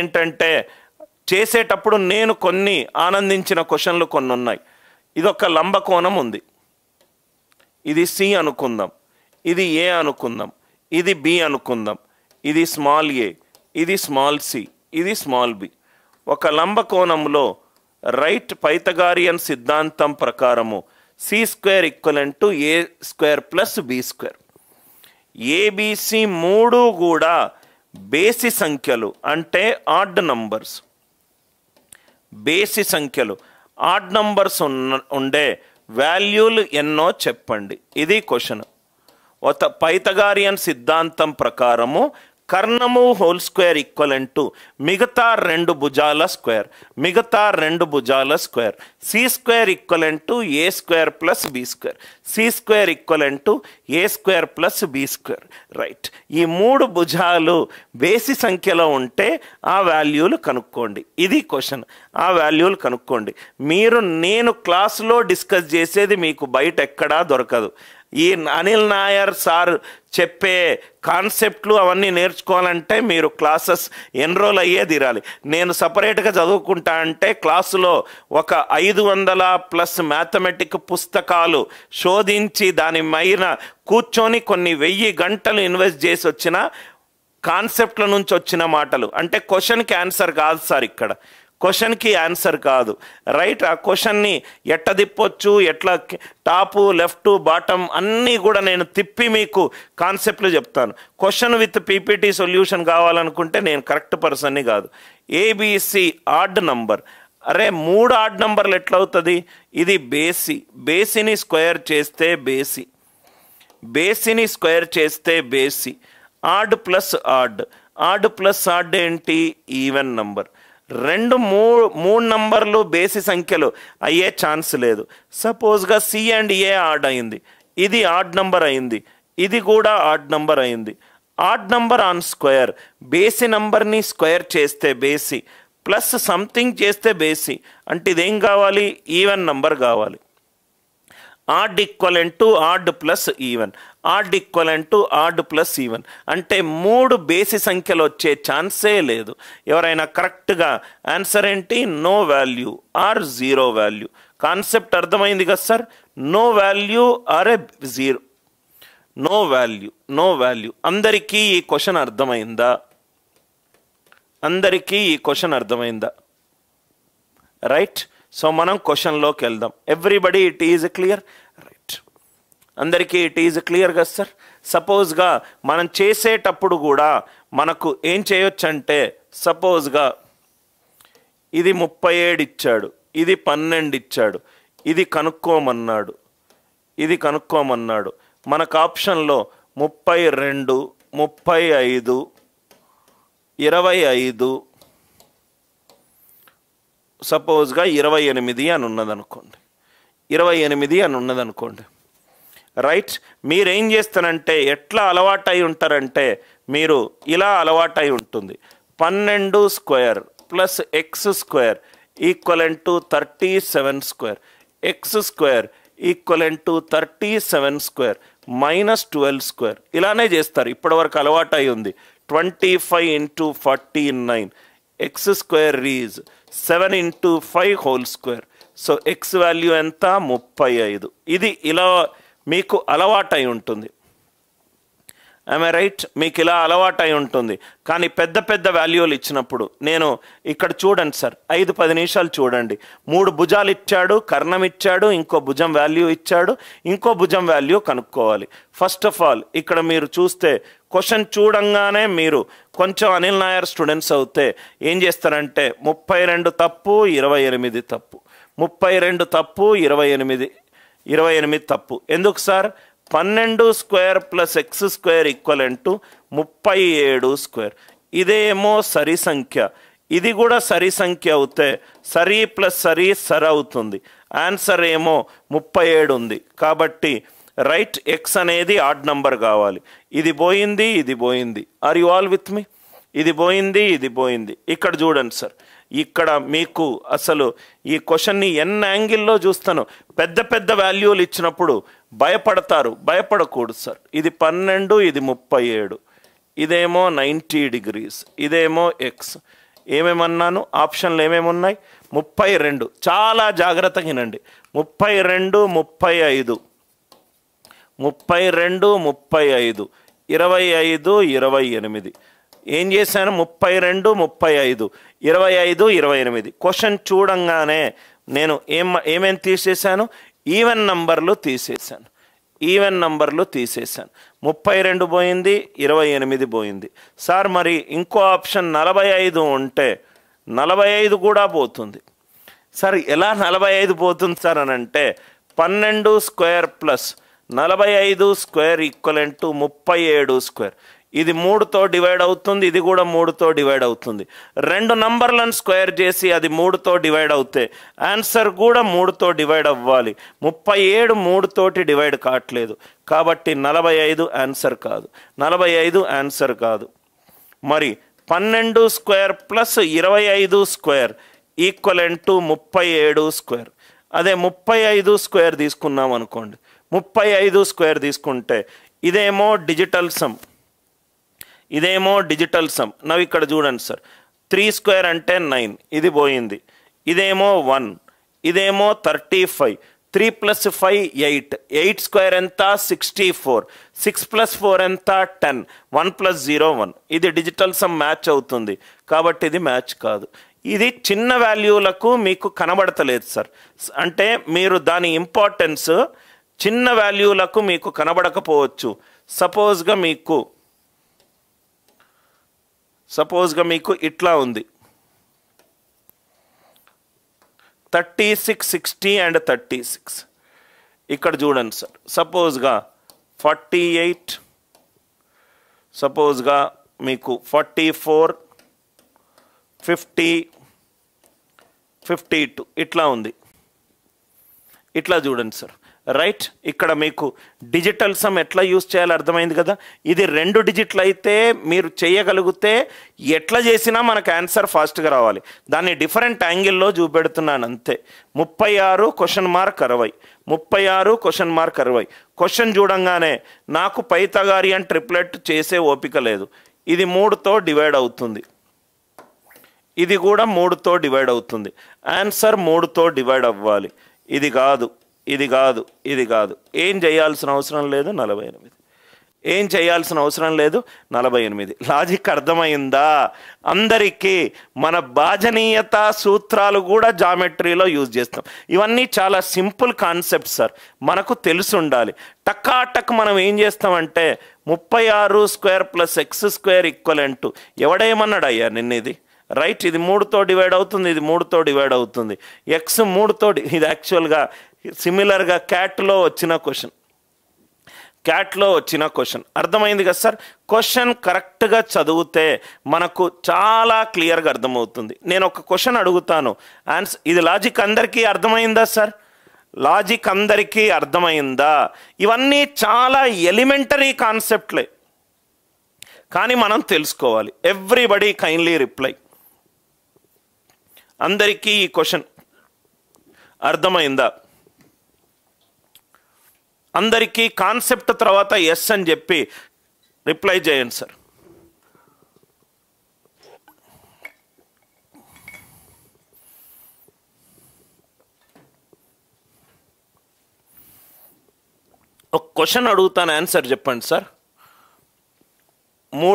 ఏంటంటే చేసేటప్పుడు నేను కొన్ని ఆనందించిన క్వశ్చన్లు కొన్ని ఉన్నాయి ఇదొక లంబకోణం ఉంది ఇది సి అనుకుందాం ఇది ఏ అనుకుందాం ఇది బి అనుకుందాం ఇది స్మాల్ ఏ ఇది స్మాల్ సి ఇది స్మాల్ బి ఒక లంబకోణంలో రైట్ పైతగారియన్ సిద్ధాంతం ప్రకారము C square equivalent to A square plus B square ABC మూడు కూడా బేసి సంఖ్యలు అంటే ఆడ్ నంబర్స్ బేసి సంఖ్యలు ఆడ్ నంబర్స్ ఉన్న ఉండే వాల్యూలు ఎన్నో చెప్పండి ఇది క్వశ్చన్ ఒక పైతగారియన్ సిద్ధాంతం ప్రకారము కర్ణము హోల్ స్క్వేర్ ఈక్వలెంట్ టు మిగతా రెండు భుజాల స్క్వేర్ మిగతా రెండు భుజాల square C square equivalent to A square plus B square C square equivalent to A square plus B square right ఈ మూడు భుజాలు బేసి సంఖ్యలో ఉంటే ఆ వాల్యూలు కనుక్కోండి ఇది క్వశ్చన్ ఆ వాల్యూలు కనుక్కోండి మీరు నేను క్లాసులో డిస్కస్ చేసేది మీకు బయట ఎక్కడా దొరకదు ఈ అనిల్ నాయర్ సార్ చెప్పే కాన్సెప్ట్లు అవన్నీ నేర్చుకోవాలంటే మీరు క్లాసెస్ ఎన్రోల్ అయ్యే తీరాలి నేను సపరేట్గా చదువుకుంటా అంటే క్లాసులో ఒక ఐదు వందల ప్లస్ మ్యాథమెటిక్ పుస్తకాలు శోధించి దాని పైన కూర్చొని కొన్ని వెయ్యి గంటలు ఇన్వెస్ట్ చేసి వచ్చిన కాన్సెప్ట్ల నుంచి వచ్చిన మాటలు అంటే క్వశ్చన్కి ఆన్సర్ కాదు సార్ ఇక్కడ క్వశ్చన్కి ఆన్సర్ కాదు రైట్ ఆ క్వశ్చన్ని ఎట్ట తిప్పొచ్చు ఎట్లా టాపు లెఫ్ట్ బాటమ్ అన్నీ కూడా నేను తిప్పి మీకు కాన్సెప్ట్లు చెప్తాను క్వశ్చన్ విత్ పీపీటీ సొల్యూషన్ కావాలనుకుంటే నేను కరెక్ట్ పర్సన్ని కాదు ఏబిసి ఆడ్ నంబర్ అరే మూడు ఆడ్ నంబర్లు ఎట్లవుతుంది ఇది బేసి బేసిని స్క్వేర్ చేస్తే బేసి బేసిని స్క్వేర్ చేస్తే బేసి odd plus odd odd plus odd ఏంటి ఈవెన్ నంబర్ రెండు మూడు మూడు నంబర్లు బేసి సంఖ్యలు అయ్యే ఛాన్స్ లేదు సపోజ్గా సి అండ్ ఏ ఆడ్ అయింది ఇది ఆడ్ నంబర్ అయింది ఇది కూడా ఆడ్ నంబర్ అయింది ఆడ్ నంబర్ ఆన్ స్క్వేర్ బేసి నంబర్ని స్క్వేర్ చేస్తే బేసి ప్లస్ సంథింగ్ చేస్తే బేసి అంటే ఇదేం కావాలి ఈవెన్ నంబర్ కావాలి odd equivalent to odd plus even odd equivalent to odd plus even అంటే మూడు బేసి సంఖ్యలు వచ్చే ఛాన్సే లేదు ఎవరైనా కరెక్ట్గా ఆన్సర్ ఏంటి no value or zero value concept అర్థమైంది కదా sir no value or a zero no value no value అందరికీ ఈ క్వశ్చన్ అర్థమైందా అందరికీ ఈ క్వశ్చన్ అర్థమైందా రైట్ సో మనం క్వశ్చన్లోకి వెళ్దాం everybody it is clear right అందరికీ ఇట్ ఈజ్ క్లియర్ కదా సార్ సపోజ్గా మనం చేసేటప్పుడు కూడా మనకు ఏం చేయొచ్చు అంటే సపోజ్గా ఇది ముప్పై ఏడు ఇచ్చాడు ఇది పన్నెండు ఇచ్చాడు ఇది కనుక్కోమన్నాడు ఇది కనుక్కోమన్నాడు మనకు ఆప్షన్లో ముప్పై రెండు ముప్పై ఐదు ఇరవై ఐదు సపోజ్గా ఇరవై ఎనిమిది అని ఉన్నదనుకోండి ఇరవై ఎనిమిది అని ఉన్నదనుకోండి రైట్ మీరేం చేస్తారంటే ఎట్లా అలవాటై ఉంటారంటే మీరు ఇలా అలవాటై ఉంటుంది పన్నెండు square plus X square equivalent to thirty seven square X square equivalent to thirty seven square minus twelve square ఇలానే చేస్తారు ఇప్పటివరకు అలవాటై ఉంది twenty five into forty nine X square is seven into five whole square so X value ఎంత ముప్పై ఐదు ఇది ఇలా మీకు అలవాటై ఉంటుంది ఐ రైట్ మీకు ఇలా అలవాటు అయి ఉంటుంది కానీ పెద్ద పెద్ద వాల్యూలు ఇచ్చినప్పుడు నేను ఇక్కడ చూడండి సార్ ఐదు పది నిమిషాలు చూడండి మూడు భుజాలు ఇచ్చాడు కర్ణం ఇచ్చాడు ఇంకో భుజం వాల్యూ ఇచ్చాడు ఇంకో భుజం వాల్యూ కనుక్కోవాలి ఫస్ట్ ఆఫ్ ఆల్ ఇక్కడ మీరు చూస్తే క్వశ్చన్ చూడంగానే మీరు కొంచెం అనిల్ నాయర్ స్టూడెంట్స్ అవుతే ఏం చేస్తారంటే ముప్పై రెండు తప్పు ఇరవై ఎనిమిది తప్పు ముప్పై రెండు తప్పు ఇరవై ఎనిమిది ఇరవై ఎనిమిది తప్పు ఎందుకు సార్ పన్నెండు square plus X square equal to ముప్పై ఏడు స్క్వేర్ ఇదేమో సరి సంఖ్య ఇది కూడా సరి సంఖ్య అవుతే సరి ప్లస్ సరి సర్ అవుతుంది ఆన్సర్ ఏమో ముప్పై ఏడు ఉంది కాబట్టి రైట్ ఎక్స్ అనేది ఆడ్ నంబర్ కావాలి ఇది పోయింది ఇది పోయింది are you all with me ఇది పోయింది ఇది పోయింది ఇక్కడ చూడండి సార్ ఇక్కడ మీకు అసలు ఈ క్వశ్చన్ని ఎన్ని యాంగిల్లో చూస్తాను పెద్ద పెద్ద వాల్యూలు ఇచ్చినప్పుడు భయపడతారు భయపడకూడదు సార్ ఇది పన్నెండు ఇది ముప్పై ఏడు ఇదేమో నైంటీ డిగ్రీస్ ఇదేమో ఎక్స్ ఏమేమన్నాను ఆప్షన్లు ఏమేమి ఉన్నాయి ముప్పై రెండు చాలా జాగ్రత్తగా వినండి ముప్పై రెండు ముప్పై ఐదు ముప్పై రెండు ముప్పై ఐదు ఇరవై ఐదు ఇరవై ఎనిమిది ఏం చేశాను ముప్పై రెండు ముప్పై ఐదు ఇరవై ఐదు ఇరవై ఎనిమిది క్వశ్చన్ చూడంగానే నేను ఏం ఏమేమి తీసేశాను ఈవెన్ నంబర్లు తీసేశాను ఈవెన్ నంబర్లు తీసేశాను ముప్పై రెండు పోయింది ఇరవై ఎనిమిది పోయింది సార్ మరి ఇంకో ఆప్షన్ నలభై ఐదు ఉంటే నలభై ఐదు కూడా పోతుంది సార్ ఎలా నలభై ఐదు పోతుంది సార్ అని అంటే పన్నెండు స్క్వేర్ ప్లస్ నలభై ఐదు స్క్వేర్ ఈక్వలెంట్ టు ముప్పై ఏడు స్క్వేర్ ఇది మూడుతో డివైడ్ అవుతుంది ఇది కూడా మూడుతో డివైడ్ అవుతుంది రెండు నంబర్లను స్క్వేర్ చేసి అది మూడుతో డివైడ్ అవుతే ఆన్సర్ కూడా మూడుతో డివైడ్ అవ్వాలి ముప్పై ఏడు మూడుతోటి డివైడ్ కావట్లేదు కాబట్టి నలభై ఐదు ఆన్సర్ కాదు నలభై ఐదు ఆన్సర్ కాదు మరి పన్నెండు స్క్వేర్ ప్లస్ ఇరవై ఐదు స్క్వేర్ ఈక్వలెంట్ టు ముప్పై ఏడు స్క్వేర్ అదే ముప్పై ఐదు స్క్వేర్ తీసుకున్నాం అనుకోండి ముప్పై ఐదు స్క్వేర్ తీసుకుంటే ఇదేమో డిజిటల్ సమ్ ఇదేమో డిజిటల్ సమ్ నవ్వు ఇక్కడ చూడండి సార్ త్రీ స్క్వేర్ అంటే నైన్ ఇది పోయింది ఇదేమో వన్ ఇదేమో thirty five three plus five eight eight square ఎంత sixty four six plus four ఎంత ten one plus zero one ఇది డిజిటల్ సమ్ మ్యాచ్ అవుతుంది కాబట్టి ఇది మ్యాచ్ కాదు ఇది చిన్న వాల్యూలకు మీకు కనబడతలేదు సార్ అంటే మీరు దాని ఇంపార్టెన్స్ చిన్న వాల్యూలకు మీకు కనబడకపోవచ్చు సపోజ్గా మీకు సపోజ్గా మీకు ఇట్లా ఉంది thirty six sixty and thirty six ఇక్కడ చూడండి సార్ సపోజ్గా ఫార్టీ ఎయిట్ సపోజ్గా మీకు forty four fifty fifty two ఇట్లా ఉంది ఇట్లా చూడండి సార్ రైట్ ఇక్కడ మీకు డిజిటల్ సమ్ ఎట్లా యూస్ చేయాలో అర్థమైంది కదా ఇది రెండు డిజిట్లు అయితే మీరు చేయగలిగితే ఎట్లా చేసినా మనకు ఆన్సర్ ఫాస్ట్గా రావాలి దాన్ని డిఫరెంట్ యాంగిల్లో చూపెడుతున్నాను అంతే ముప్పై ఆరు క్వశ్చన్ మార్క్ అరవై ముప్పై ఆరు క్వశ్చన్ మార్క్ అరవై క్వశ్చన్ చూడంగానే నాకు పైతగారియన్ ట్రిప్లెట్ చేసే ఓపిక లేదు ఇది మూడుతో డివైడ్ అవుతుంది ఇది కూడా మూడుతో డివైడ్ అవుతుంది ఆన్సర్ మూడుతో డివైడ్ అవ్వాలి ఇది కాదు ఇది కాదు ఇది కాదు ఏం చేయాల్సిన అవసరం లేదు నలభై ఎనిమిది ఏం చేయాల్సిన అవసరం లేదు నలభై ఎనిమిది లాజిక్ అర్థమైందా అందరికీ మన బాజనీయత సూత్రాలు కూడా జామెట్రీలో యూజ్ చేస్తాం ఇవన్నీ చాలా సింపుల్ కాన్సెప్ట్ సార్ మనకు తెలిసి ఉండాలి టక్కాటక్ మనం ఏం చేస్తామంటే ముప్పై ఆరు square plus X square equivalent ఎవడేమన్నాడు అయ్యా నిన్న ఇది రైట్ ఇది మూడుతో డివైడ్ అవుతుంది ఇది మూడుతో డివైడ్ అవుతుంది ఎక్స్ మూడుతో ఇది యాక్చువల్గా సిమిలర్గా క్యాట్లో వచ్చిన క్వశ్చన్ క్యాట్లో వచ్చిన క్వశ్చన్ అర్థమైంది కదా సార్ క్వశ్చన్ కరెక్ట్గా చదివితే మనకు చాలా క్లియర్గా అర్థమవుతుంది నేను ఒక క్వశ్చన్ అడుగుతాను ఆన్స్ ఇది లాజిక్ అందరికీ అర్థమైందా సార్ లాజిక్ అందరికీ అర్థమైందా ఇవన్నీ చాలా ఎలిమెంటరీ కాన్సెప్ట్లే కానీ మనం తెలుసుకోవాలి ఎవ్రీబడి కైండ్లీ రిప్లై అందరికీ ఈ క్వశ్చన్ అర్థమైందా అందరికీ కాన్సెప్ట్ తర్వాత ఎస్ అని చెప్పి రిప్లై చేయండి సార్ ఒక క్వశ్చన్ అడుగుతాను ఆన్సర్ చెప్పండి సార్ మూడు